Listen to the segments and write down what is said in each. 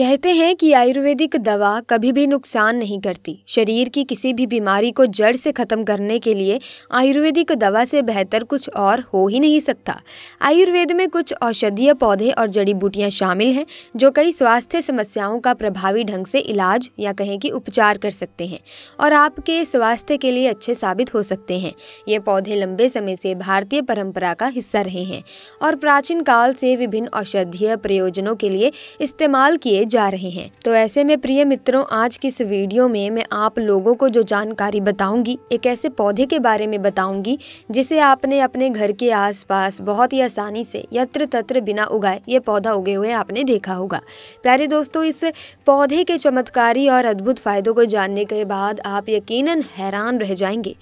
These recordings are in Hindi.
कहते हैं कि आयुर्वेदिक दवा कभी भी नुकसान नहीं करती शरीर की किसी भी बीमारी को जड़ से ख़त्म करने के लिए आयुर्वेदिक दवा से बेहतर कुछ और हो ही नहीं सकता आयुर्वेद में कुछ औषधीय पौधे और जड़ी बूटियां शामिल हैं जो कई स्वास्थ्य समस्याओं का प्रभावी ढंग से इलाज या कहें कि उपचार कर सकते हैं और आपके स्वास्थ्य के लिए अच्छे साबित हो सकते हैं ये पौधे लंबे समय से भारतीय परम्परा का हिस्सा रहे हैं और प्राचीन काल से विभिन्न औषधीय प्रयोजनों के लिए इस्तेमाल किए जा रहे हैं तो ऐसे में प्रिय मित्रों आज की इस वीडियो में मैं आप लोगों को जो जानकारी बताऊंगी एक ऐसे पौधे के बारे में बताऊंगी जिसे आपने अपने घर के आसपास बहुत ही आसानी से यत्र तत्र बिना उगाए ये पौधा उगे हुए आपने देखा होगा प्यारे दोस्तों इस पौधे के चमत्कारी और अद्भुत फ़ायदों को जानने के बाद आप यकीन हैरान रह जाएंगे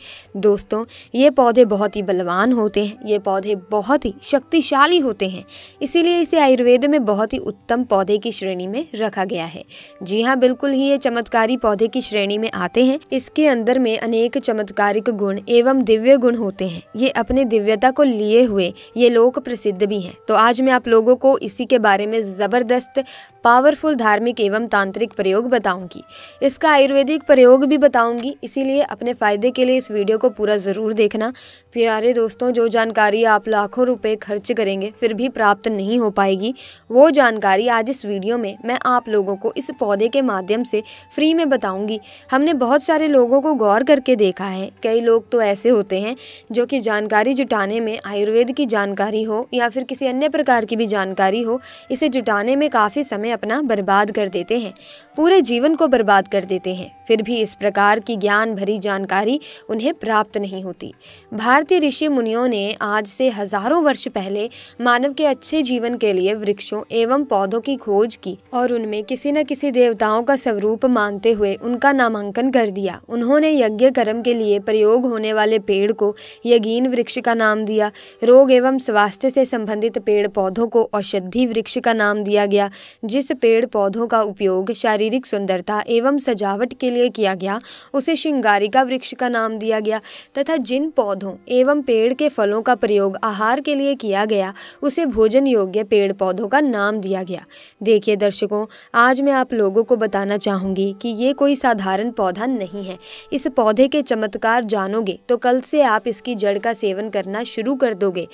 दोस्तों ये पौधे बहुत ही बलवान होते हैं ये पौधे बहुत ही शक्तिशाली होते हैं इसीलिए इसे आयुर्वेद में बहुत ही उत्तम पौधे की श्रेणी में रखा गया है जी हाँ बिल्कुल ही ये चमत्कारी पौधे की श्रेणी में आते हैं इसके अंदर में अनेक चमत्कारिक गुण एवं दिव्य गुण होते हैं ये अपने दिव्यता को लिए हुए ये लोक प्रसिद्ध भी हैं तो आज मैं आप लोगों को इसी के बारे में ज़बरदस्त पावरफुल धार्मिक एवं तांत्रिक प्रयोग बताऊंगी इसका आयुर्वेदिक प्रयोग भी बताऊंगी इसीलिए अपने फ़ायदे के लिए इस वीडियो को पूरा ज़रूर देखना प्यारे दोस्तों जो जानकारी आप लाखों रुपए खर्च करेंगे फिर भी प्राप्त नहीं हो पाएगी वो जानकारी आज इस वीडियो में मैं आप लोगों को इस पौधे के माध्यम से फ्री में बताऊँगी हमने बहुत सारे लोगों को गौर करके देखा है कई लोग तो ऐसे होते हैं जो कि जानकारी जुटाने में आयुर्वेद की जानकारी हो या फिर किसी अन्य प्रकार की भी जानकारी हो इसे जुटाने में काफ़ी समय अपना बर्बाद कर देते हैं पूरे जीवन को बर्बाद कर देते हैं फिर भी इस प्रकार की ज्ञान भरी जानकारी उन्हें प्राप्त नहीं होती भारतीय ऋषि मुनियों ने आज से हजारों वर्ष पहले मानव के अच्छे जीवन के लिए वृक्षों एवं पौधों की खोज की और उनमें किसी न किसी देवताओं का स्वरूप मानते हुए उनका नामांकन कर दिया उन्होंने यज्ञ कर्म के लिए प्रयोग होने वाले पेड़ को यगीन वृक्ष का नाम दिया रोग एवं स्वास्थ्य से संबंधित पेड़ पौधों को औषधि वृक्ष का नाम दिया गया जिस पेड़ पौधों का उपयोग शारीरिक सुंदरता एवं सजावट के लिए लिए किया गया उसे शिंगारिका वृक्ष का नाम दिया गया तथा जिन पौधों एवं पेड़ के फलों का प्रयोग आहार के लिए किया गया उसे भोजन योग्य पेड़ पौधों का नाम दिया गया देखिए दर्शकों आज मैं आप लोगों को बताना चाहूँगी कि ये कोई साधारण पौधा नहीं है इस पौधे के चमत्कार जानोगे तो कल से आप इसकी जड़ का सेवन करना शुरू कर दोगे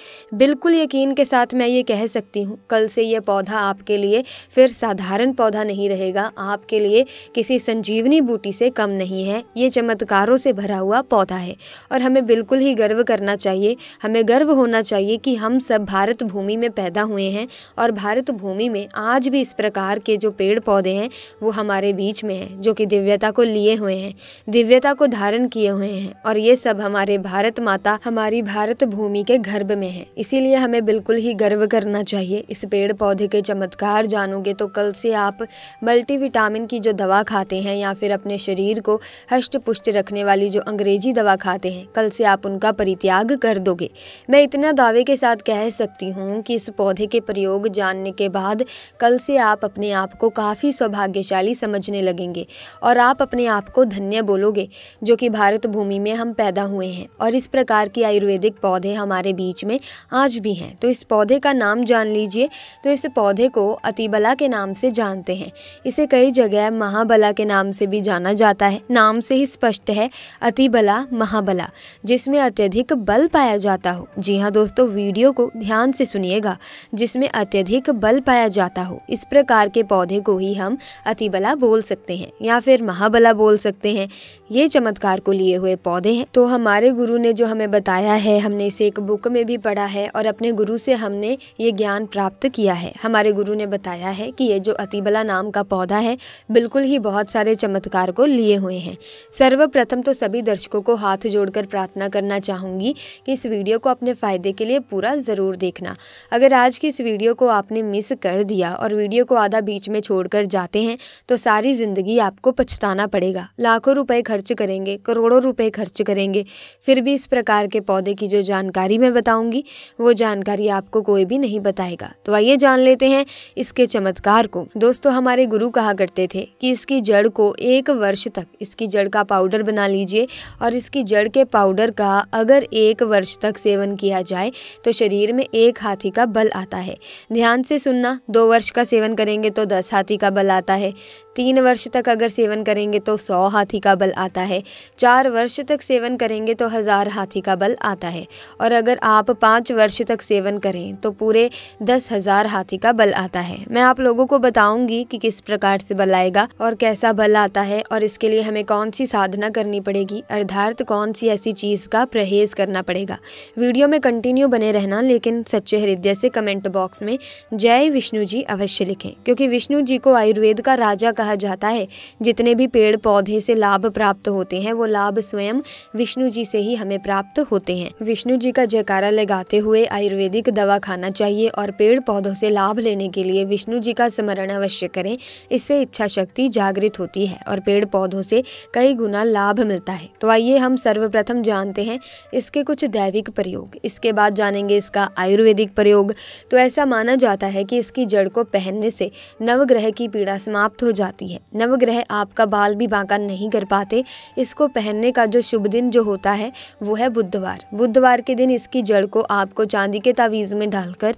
बिल्कुल यकीन के साथ मैं ये कह सकती हूँ कल से ये पौधा आपके लिए फिर साधारण पौधा नहीं रहेगा आपके लिए किसी संजीवनी बूटी से कम नहीं है ये चमत्कारों से भरा हुआ पौधा है और हमें बिल्कुल ही गर्व करना चाहिए हमें गर्व होना चाहिए कि हम सब भारत भूमि में पैदा हुए हैं और भारत भूमि में आज भी इस प्रकार के जो पेड़ पौधे हैं वो हमारे बीच में हैं जो कि दिव्यता को लिए हुए हैं दिव्यता को धारण किए हुए हैं और ये सब हमारे भारत माता हमारी भारत भूमि के गर्भ में है इसीलिए हमें बिल्कुल ही गर्व करना चाहिए इस पेड़ पौधे के चमत्कार जानोगे तो कल से आप मल्टीविटामिन की जो दवा खाते हैं या फिर अपने शरीर को हष्ट पुष्ट रखने वाली जो अंग्रेजी दवा खाते हैं कल से आप उनका परित्याग कर दोगे मैं इतना दावे के साथ कह सकती हूँ कि इस पौधे के प्रयोग जानने के बाद कल से आप अपने आप को काफ़ी सौभाग्यशाली समझने लगेंगे और आप अपने आप को धन्य बोलोगे जो कि भारत भूमि में हम पैदा हुए हैं और इस प्रकार के आयुर्वेदिक पौधे हमारे बीच में आज भी हैं तो इस पौधे का नाम जान लीजिए तो इस पौधे को अतिबला के नाम से जानते हैं इसे कई जगह महाबला के नाम से भी जाना जाता है नाम से ही स्पष्ट है अतिबला महाबला जिसमें अत्यधिक बल पाया जाता हो जी हाँ दोस्तों वीडियो को ध्यान से सुनिएगा जिसमें अत्यधिक बल पाया जाता हो इस प्रकार के पौधे को ही हम अतिबला बोल सकते हैं या फिर महाबला बोल सकते हैं ये चमत्कार को लिए हुए पौधे हैं तो हमारे गुरु ने जो हमें बताया है हमने इसे एक बुक में भी पढ़ा है और अपने गुरु से हमने ये ज्ञान प्राप्त किया है हमारे गुरु ने बताया है कि ये जो अतिबला नाम का पौधा है बिल्कुल ही बहुत सारे चमत्कार को लिए हुए हैं सर्वप्रथम तो सभी दर्शकों को हाथ जोड़कर प्रार्थना करना चाहूँगी कि इस वीडियो को अपने फ़ायदे के लिए पूरा ज़रूर देखना अगर आज की इस वीडियो को आपने मिस कर दिया और वीडियो को आधा बीच में छोड़कर जाते हैं तो सारी ज़िंदगी आपको पछताना पड़ेगा लाखों रुपए खर्च करेंगे करोड़ों रुपए खर्च करेंगे फिर भी इस प्रकार के पौधे की जो जानकारी मैं बताऊँगी वो जानकारी आपको कोई भी नहीं बताएगा तो आइए जान लेते हैं इसके चमत्कार को दोस्तों हमारे गुरु कहा करते थे कि इसकी जड़ को एक वर्ष तक इसकी जड़ का पाउडर बना लीजिए और इसकी जड़ के पाउडर का अगर एक वर्ष तक सेवन किया जाए तो शरीर में एक हाथी का बल आता है ध्यान से सुनना दो वर्ष का सेवन करेंगे तो दस हाथी का बल आता है तीन वर्ष तक अगर सेवन करेंगे तो सौ हाथी का बल आता है चार वर्ष तक सेवन करेंगे तो हज़ार हाथी का बल आता है और अगर आप पाँच वर्ष तक सेवन करें तो पूरे दस हज़ार हाथी का बल आता है मैं आप लोगों को बताऊंगी कि किस प्रकार से बल आएगा और कैसा बल आता है और इसके लिए हमें कौन सी साधना करनी पड़ेगी अर्थार्थ कौन सी ऐसी चीज़ का परहेज़ करना पड़ेगा वीडियो में कंटिन्यू बने रहना लेकिन सच्चे हृदय से कमेंट बॉक्स में जय विष्णु जी अवश्य लिखें क्योंकि विष्णु जी को आयुर्वेद का राजा कहा जाता है जितने भी पेड़ पौधे से लाभ प्राप्त होते हैं वो लाभ स्वयं विष्णु जी से ही हमें प्राप्त होते हैं विष्णु जी का जयकारा लगाते हुए आयुर्वेदिक दवा खाना चाहिए और पेड़ पौधों से लाभ लेने के लिए विष्णु जी का स्मरण अवश्य करें इससे इच्छा शक्ति जागृत होती है और पेड़ पेड़ पौधों से कई गुना लाभ मिलता है तो आइए हम सर्वप्रथम जानते हैं इसके कुछ दैविक प्रयोग इसके बाद जानेंगे इसका आयुर्वेदिक प्रयोग तो ऐसा माना जाता है कि इसकी जड़ को पहनने से नवग्रह की पीड़ा समाप्त हो जाती है नवग्रह आपका बाल भी बांका नहीं कर पाते इसको पहनने का जो शुभ दिन जो होता है वो है बुधवार बुधवार के दिन इसकी जड़ को आपको चांदी के तावीज़ में डालकर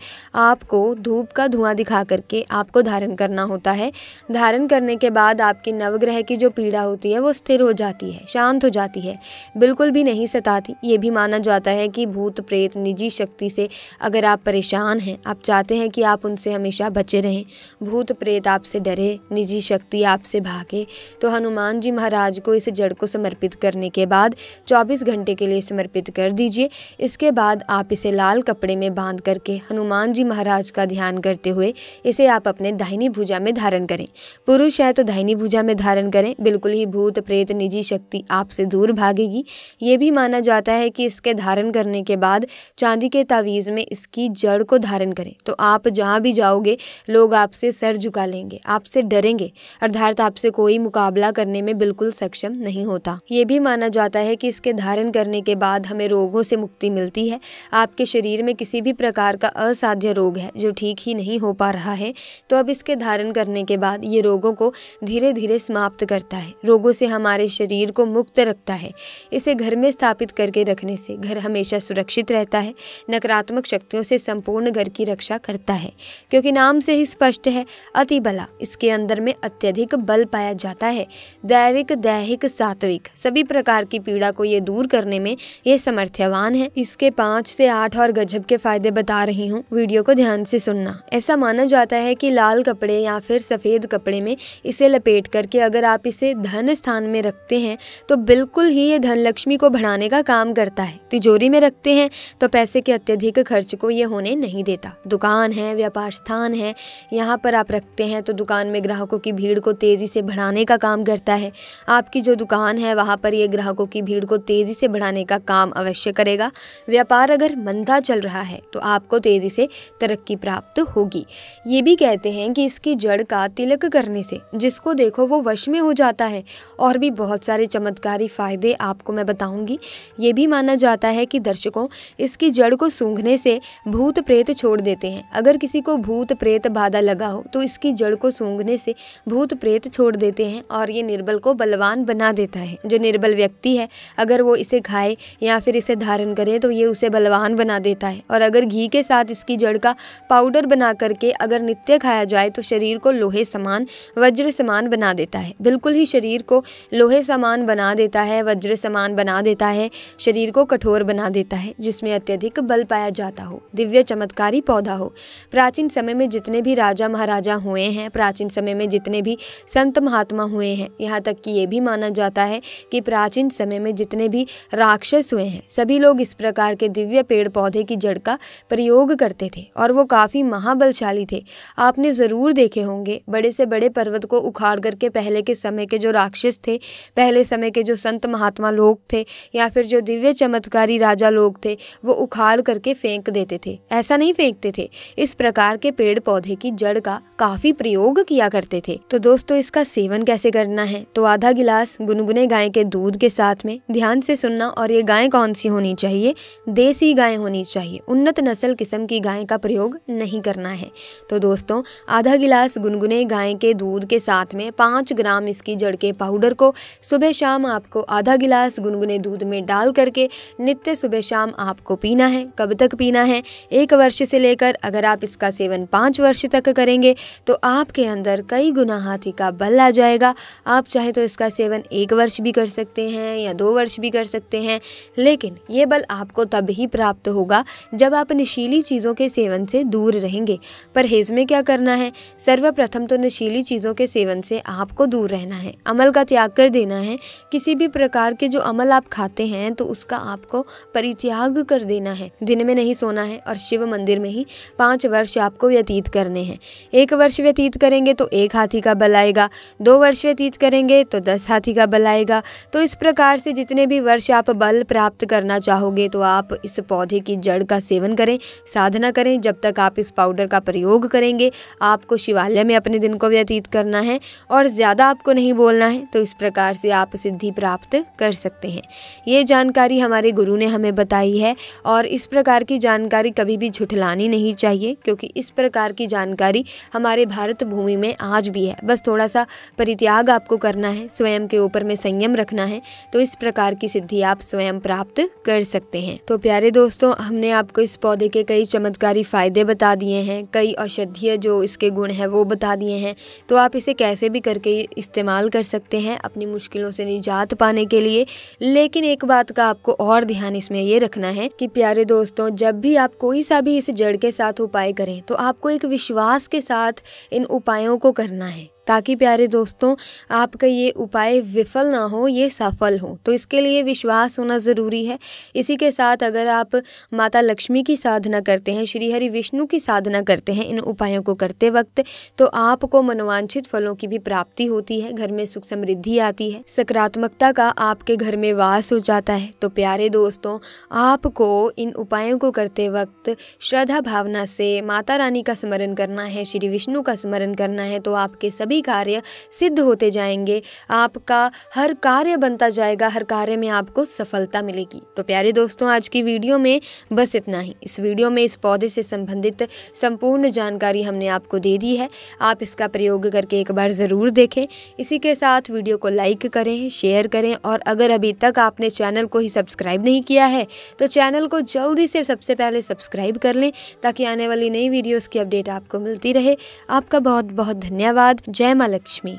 आपको धूप का धुआं दिखा करके आपको धारण करना होता है धारण करने के बाद आपकी नवग्रह की जो पीड़ा होती है वो स्थिर हो जाती है शांत हो जाती है बिल्कुल भी नहीं सताती ये भी माना जाता है कि भूत प्रेत निजी शक्ति से अगर आप परेशान हैं आप चाहते हैं कि आप उनसे हमेशा बचे रहें भूत प्रेत आपसे डरे निजी शक्ति आपसे भागे तो हनुमान जी महाराज को इस जड़ को समर्पित करने के बाद चौबीस घंटे के लिए समर्पित कर दीजिए इसके बाद आप इसे लाल कपड़े में बांध करके हनुमान जी महाराज का ध्यान करते हुए इसे आप अपने दाहिनी भुजा में धारण करें पुरुष है तो दाहिनी भुजा में धारण करें बिल्कुल ही भूत प्रेत निजी शक्ति आपसे दूर भागेगी ये भी माना जाता है कि इसके धारण करने के बाद चांदी के तावीज़ में इसकी जड़ को धारण करें तो आप जहाँ भी जाओगे लोग आपसे सर झुका लेंगे आपसे डरेंगे अर्थात आपसे कोई मुकाबला करने में बिल्कुल सक्षम नहीं होता ये भी माना जाता है कि इसके धारण करने के बाद हमें रोगों से मुक्ति मिलती है आपके शरीर में किसी भी प्रकार का असाध्य रोग है जो ठीक ही नहीं हो पा रहा है तो अब इसके धारण करने के बाद ये रोगों को धीरे धीरे समाप्त करता है करता है रोगों से हमारे शरीर को मुक्त रखता है इसे घर में स्थापित करके रखने से घर हमेशा सुरक्षित रहता है नकारात्मक शक्तियों से संपूर्ण घर की रक्षा करता है क्योंकि नाम से ही स्पष्ट है अति बला इसके अंदर में अत्यधिक बल पाया जाता है दैविक दैहिक सात्विक सभी प्रकार की पीड़ा को ये दूर करने में ये समर्थ्यवान है इसके पाँच से आठ और गजब के फायदे बता रही हूँ वीडियो को ध्यान से सुनना ऐसा माना जाता है कि लाल कपड़े या फिर सफ़ेद कपड़े में इसे लपेट करके अगर आप इसे इसे धन स्थान में रखते हैं तो बिल्कुल ही ये धन लक्ष्मी को बढ़ाने का काम करता है तिजोरी में रखते हैं तो पैसे के अत्यधिक खर्च को ये होने नहीं देता दुकान है व्यापार स्थान है यहाँ पर आप रखते हैं तो दुकान में ग्राहकों की भीड़ को तेज़ी से बढ़ाने का काम करता है आपकी जो दुकान है वहाँ पर यह ग्राहकों की भीड़ को तेज़ी से बढ़ाने का काम अवश्य करेगा व्यापार अगर मंदा चल रहा है तो आपको तेज़ी से तरक्की प्राप्त होगी ये भी कहते हैं कि इसकी जड़ का तिलक करने से जिसको देखो वो वश में हो जाता जाता है और भी बहुत सारे चमत्कारी फ़ायदे आपको मैं बताऊंगी ये भी माना जाता है कि दर्शकों इसकी जड़ को सूंघने से भूत प्रेत छोड़ देते हैं अगर किसी को भूत प्रेत बाधा लगा हो तो इसकी जड़ को सूंघने से भूत प्रेत छोड़ देते हैं और ये निर्बल को बलवान बना देता है जो निर्बल व्यक्ति है अगर वो इसे खाए या फिर इसे धारण करे तो ये उसे बलवान बना देता है और अगर घी के साथ इसकी जड़ का पाउडर बना करके अगर नित्य खाया जाए तो शरीर को लोहे समान वज्र समान बना देता है बिल्कुल ही शरीर को लोहे समान बना देता है वज्र समान बना देता है शरीर को कठोर बना देता है जिसमें अत्यधिक बल पाया जाता हो दिव्य चमत्कारी पौधा हो प्राचीन समय में जितने भी राजा महाराजा हुए हैं प्राचीन समय में जितने भी संत महात्मा हुए हैं यहाँ तक कि ये भी माना जाता है कि प्राचीन समय में जितने भी राक्षस हुए हैं सभी लोग इस प्रकार के दिव्य पेड़ पौधे की जड़ का प्रयोग करते थे और वो काफ़ी महाबलशाली थे आपने ज़रूर देखे होंगे बड़े से बड़े पर्वत को उखाड़ करके पहले के समय समय के जो राक्षस थे पहले समय के जो संत महात्मा लोग थे या फिर जो दिव्य चमत्कारी राजा लोग थे वो उखाड़ करके फेंक देते थे ऐसा नहीं फेंकते थे इस प्रकार के पेड़ पौधे की जड़ का काफी प्रयोग किया करते थे तो दोस्तों इसका सेवन कैसे करना है तो आधा गिलास गुनगुने गाय के दूध के साथ में ध्यान से सुनना और ये गाय कौन सी होनी चाहिए देसी गाय होनी चाहिए उन्नत नस्ल किस्म की गाय का प्रयोग नहीं करना है तो दोस्तों आधा गिलास गुनगुने गाय के दूध के साथ में पांच ग्राम इसकी की जड़ के पाउडर को सुबह शाम आपको आधा गिलास गुनगुने दूध में डाल करके नित्य सुबह शाम आपको पीना है कब तक पीना है एक वर्ष से लेकर अगर आप इसका सेवन पाँच वर्ष तक करेंगे तो आपके अंदर कई गुना हाथी का बल आ जाएगा आप चाहे तो इसका सेवन एक वर्ष भी कर सकते हैं या दो वर्ष भी कर सकते हैं लेकिन ये बल आपको तब ही प्राप्त होगा जब आप नशीली चीज़ों के सेवन से दूर रहेंगे परहेज में क्या करना है सर्वप्रथम तो नशीली चीज़ों के सेवन से आपको दूर रहना है है अमल का त्याग कर देना है किसी भी प्रकार के जो अमल आप खाते हैं तो उसका आपको परित्याग कर देना है दिन में नहीं सोना है और शिव मंदिर में ही पाँच वर्ष आपको व्यतीत करने हैं एक वर्ष व्यतीत करेंगे तो एक हाथी का बल आएगा दो वर्ष व्यतीत करेंगे तो दस हाथी का बल आएगा तो इस प्रकार से जितने भी वर्ष आप बल प्राप्त करना चाहोगे तो आप इस पौधे की जड़ का सेवन करें साधना करें जब तक आप इस पाउडर का प्रयोग करेंगे आपको शिवालय में अपने दिन को व्यतीत करना है और ज़्यादा आपको नहीं बोलना है तो इस प्रकार से आप सिद्धि प्राप्त कर सकते हैं ये जानकारी हमारे गुरु ने हमें बताई है और इस प्रकार की जानकारी कभी भी झुठलानी नहीं चाहिए क्योंकि इस प्रकार की जानकारी हमारे भारत भूमि में आज भी है बस थोड़ा सा परित्याग आपको करना है स्वयं के ऊपर में संयम रखना है तो इस प्रकार की सिद्धि आप स्वयं प्राप्त कर सकते हैं तो प्यारे दोस्तों हमने आपको इस पौधे के कई चमत्कारी फ़ायदे बता दिए हैं कई औषधीय जो इसके गुण हैं वो बता दिए हैं तो आप इसे कैसे भी करके इस्तेमाल इस्तेमाल कर सकते हैं अपनी मुश्किलों से निजात पाने के लिए लेकिन एक बात का आपको और ध्यान इसमें ये रखना है कि प्यारे दोस्तों जब भी आप कोई सा भी इस जड़ के साथ उपाय करें तो आपको एक विश्वास के साथ इन उपायों को करना है ताकि प्यारे दोस्तों आपका ये उपाय विफल ना हो ये सफल हो तो इसके लिए विश्वास होना ज़रूरी है इसी के साथ अगर आप माता लक्ष्मी की साधना करते हैं श्री हरि विष्णु की साधना करते हैं इन उपायों को करते वक्त तो आपको मनोवांछित फलों की भी प्राप्ति होती है घर में सुख समृद्धि आती है सकारात्मकता का आपके घर में वास हो जाता है तो प्यारे दोस्तों आपको इन उपायों को करते वक्त श्रद्धा भावना से माता रानी का स्मरण करना है श्री विष्णु का स्मरण करना है तो आपके सभी सभी कार्य सिद्ध होते जाएंगे आपका हर कार्य बनता जाएगा हर कार्य में आपको सफलता मिलेगी तो प्यारे दोस्तों आज की वीडियो में बस इतना ही इस वीडियो में इस पौधे से संबंधित संपूर्ण जानकारी हमने आपको दे दी है आप इसका प्रयोग करके एक बार ज़रूर देखें इसी के साथ वीडियो को लाइक करें शेयर करें और अगर अभी तक आपने चैनल को ही सब्सक्राइब नहीं किया है तो चैनल को जल्दी से सबसे पहले सब्सक्राइब कर लें ताकि आने वाली नई वीडियोज़ की अपडेट आपको मिलती रहे आपका बहुत बहुत धन्यवाद जय जय माँ लक्ष्मी